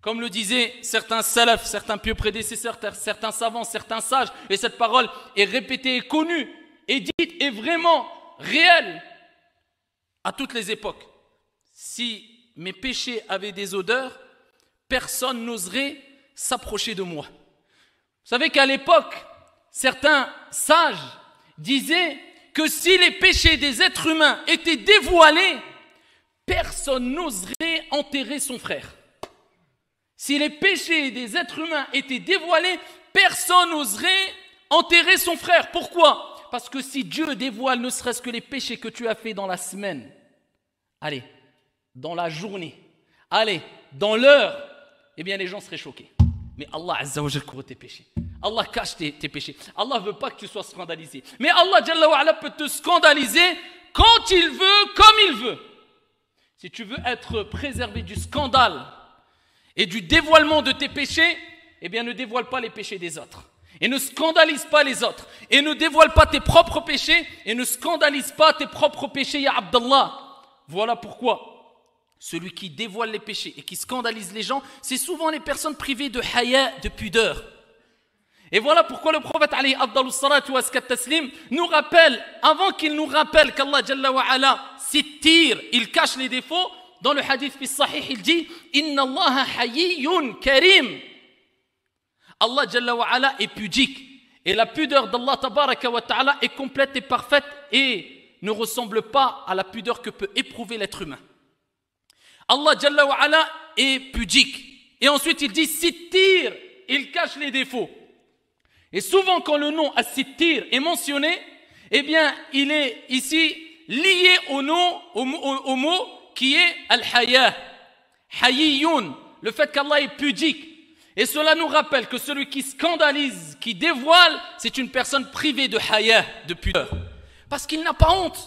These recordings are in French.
Comme le disaient certains salafs, certains pieux prédécesseurs, certains savants, certains sages, et cette parole est répétée et connue, et dite, et vraiment réelle à toutes les époques. Si mes péchés avaient des odeurs, personne n'oserait s'approcher de moi. Vous savez qu'à l'époque, certains sages disaient que si les péchés des êtres humains étaient dévoilés, personne n'oserait enterrer son frère. Si les péchés des êtres humains étaient dévoilés, personne n'oserait enterrer son frère. Pourquoi Parce que si Dieu dévoile ne serait-ce que les péchés que tu as faits dans la semaine, allez, dans la journée, allez, dans l'heure, eh bien les gens seraient choqués. Mais Allah Azza wa couvre tes péchés. Allah cache tes, péchés. Allah ne veut pas que tu sois scandalisé. Mais Allah peut te scandaliser quand il veut, comme il veut. Si tu veux être préservé du scandale et du dévoilement de tes péchés, eh bien ne dévoile pas les péchés des autres. Et ne scandalise pas les autres. Et ne dévoile pas tes propres péchés. Et ne scandalise pas tes propres péchés, Ya Abdallah. Voilà pourquoi celui qui dévoile les péchés et qui scandalise les gens, c'est souvent les personnes privées de haya, de pudeur. Et voilà pourquoi le prophète alayhi taslim nous rappelle, avant qu'il nous rappelle qu'Allah Jalla wa ala s'étire, il cache les défauts, dans le hadith sahih, il dit Inna Allah hayyun karim. Allah Jalla wa est pudique. Et la pudeur d'Allah tabaraka ta'ala est complète et parfaite et ne ressemble pas à la pudeur que peut éprouver l'être humain. Allah Jalla wa est pudique. Et ensuite il dit Sittir, il cache les défauts. Et souvent quand le nom As-Sittir est mentionné, eh bien il est ici lié au nom, au mot qui est Al-Haya, hayyun? le fait qu'Allah est pudique. Et cela nous rappelle que celui qui scandalise, qui dévoile, c'est une personne privée de Hayah, de pudeur. Parce qu'il n'a pas honte.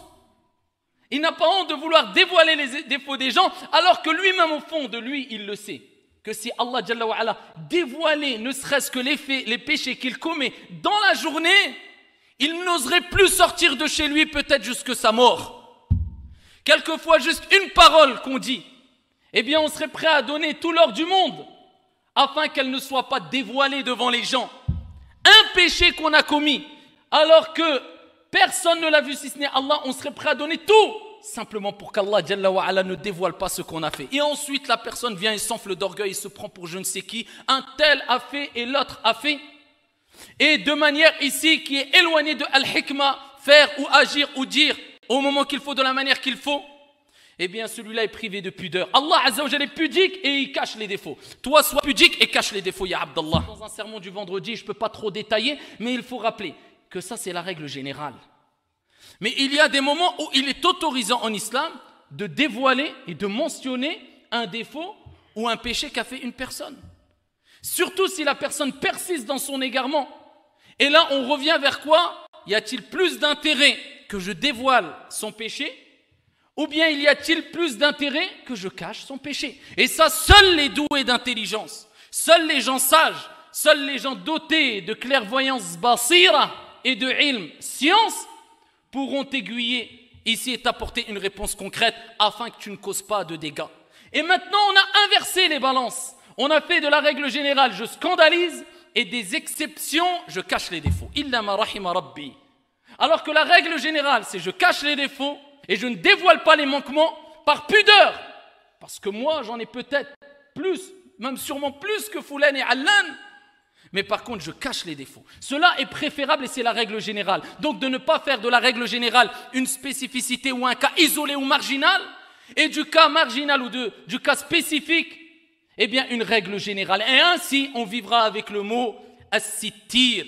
Il n'a pas honte de vouloir dévoiler les défauts des gens, alors que lui-même, au fond de lui, il le sait. Que si Allah dévoilait ne serait-ce que les, faits, les péchés qu'il commet dans la journée, il n'oserait plus sortir de chez lui peut-être jusque sa mort. Quelquefois, juste une parole qu'on dit, eh bien, on serait prêt à donner tout l'or du monde afin qu'elle ne soit pas dévoilée devant les gens. Un péché qu'on a commis, alors que personne ne l'a vu si ce n'est Allah, on serait prêt à donner tout simplement pour qu'Allah ne dévoile pas ce qu'on a fait. Et ensuite, la personne vient et s'enfle d'orgueil et se prend pour je ne sais qui. Un tel a fait et l'autre a fait. Et de manière ici qui est éloignée de Al-Hikmah, faire ou agir ou dire au moment qu'il faut, de la manière qu'il faut, eh bien celui-là est privé de pudeur. Allah Azzawajal est pudique et il cache les défauts. Toi, sois pudique et cache les défauts, Ya Abdallah. Dans un sermon du vendredi, je ne peux pas trop détailler, mais il faut rappeler que ça, c'est la règle générale. Mais il y a des moments où il est autorisant en islam de dévoiler et de mentionner un défaut ou un péché qu'a fait une personne. Surtout si la personne persiste dans son égarement. Et là, on revient vers quoi Y a-t-il plus d'intérêt que je dévoile son péché ou bien il y a-t-il plus d'intérêt que je cache son péché Et ça, seuls les doués d'intelligence, seuls les gens sages, seuls les gens dotés de clairvoyance basira et de ilm, science, pourront aiguiller ici et t'apporter une réponse concrète afin que tu ne causes pas de dégâts. Et maintenant, on a inversé les balances. On a fait de la règle générale, je scandalise, et des exceptions, je cache les défauts. Illa ma rabbi. Alors que la règle générale, c'est je cache les défauts et je ne dévoile pas les manquements par pudeur. Parce que moi, j'en ai peut-être plus, même sûrement plus que Foulen et Allan. Mais par contre, je cache les défauts. Cela est préférable et c'est la règle générale. Donc de ne pas faire de la règle générale une spécificité ou un cas isolé ou marginal, et du cas marginal ou du cas spécifique, eh bien une règle générale. Et ainsi, on vivra avec le mot assitir.